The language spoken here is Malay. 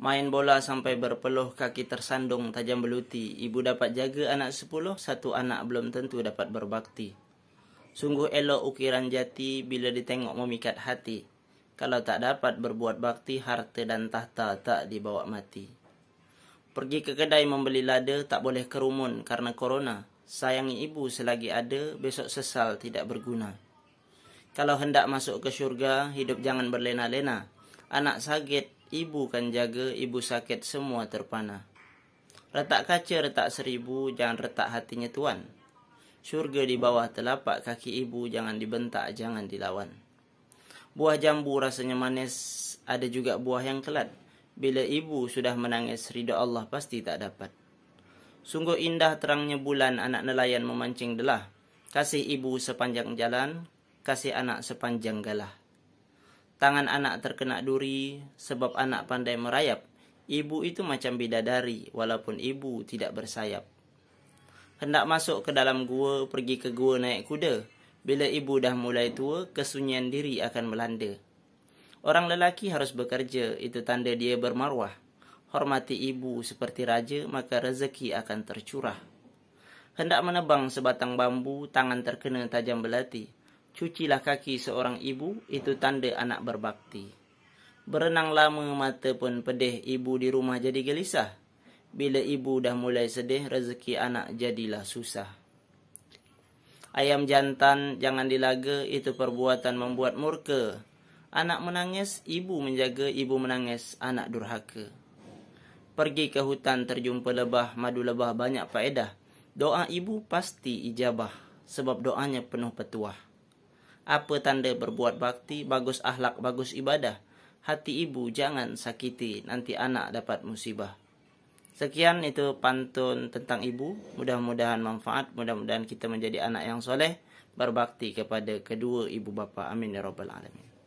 Main bola sampai berpeluh kaki tersandung tajam beluti. Ibu dapat jaga anak sepuluh, satu anak belum tentu dapat berbakti. Sungguh elok ukiran jati bila ditengok memikat hati. Kalau tak dapat berbuat bakti, harta dan tahta tak dibawa mati. Pergi ke kedai membeli lada tak boleh kerumun karena corona. Sayangi ibu selagi ada, besok sesal tidak berguna. Kalau hendak masuk ke syurga, hidup jangan berlena-lena. Anak sakit, ibu kan jaga, ibu sakit semua terpana. Retak kaca, retak seribu, jangan retak hatinya tuan. Syurga di bawah telapak kaki ibu, jangan dibentak, jangan dilawan. Buah jambu rasanya manis, ada juga buah yang kelat. Bila ibu sudah menangis, ridha Allah pasti tak dapat. Sungguh indah terangnya bulan, anak nelayan memancing delah. Kasih ibu sepanjang jalan, kasih anak sepanjang galah. Tangan anak terkena duri sebab anak pandai merayap. Ibu itu macam bidadari walaupun ibu tidak bersayap. Hendak masuk ke dalam gua, pergi ke gua naik kuda. Bila ibu dah mulai tua, kesunyian diri akan melanda. Orang lelaki harus bekerja, itu tanda dia bermarwah. Hormati ibu seperti raja, maka rezeki akan tercurah. Hendak menebang sebatang bambu, tangan terkena tajam belati. Cucilah kaki seorang ibu, itu tanda anak berbakti. Berenang lama mata pun pedih, ibu di rumah jadi gelisah. Bila ibu dah mulai sedih, rezeki anak jadilah susah. Ayam jantan jangan dilaga, itu perbuatan membuat murka. Anak menangis, ibu menjaga, ibu menangis, anak durhaka. Pergi ke hutan terjumpa lebah, madu lebah banyak faedah. Doa ibu pasti ijabah, sebab doanya penuh petuah apa tanda berbuat bakti, bagus ahlak, bagus ibadah. Hati ibu jangan sakiti, nanti anak dapat musibah. Sekian itu pantun tentang ibu. Mudah-mudahan manfaat, mudah-mudahan kita menjadi anak yang soleh, berbakti kepada kedua ibu bapa. Amin ya rabbal alamin.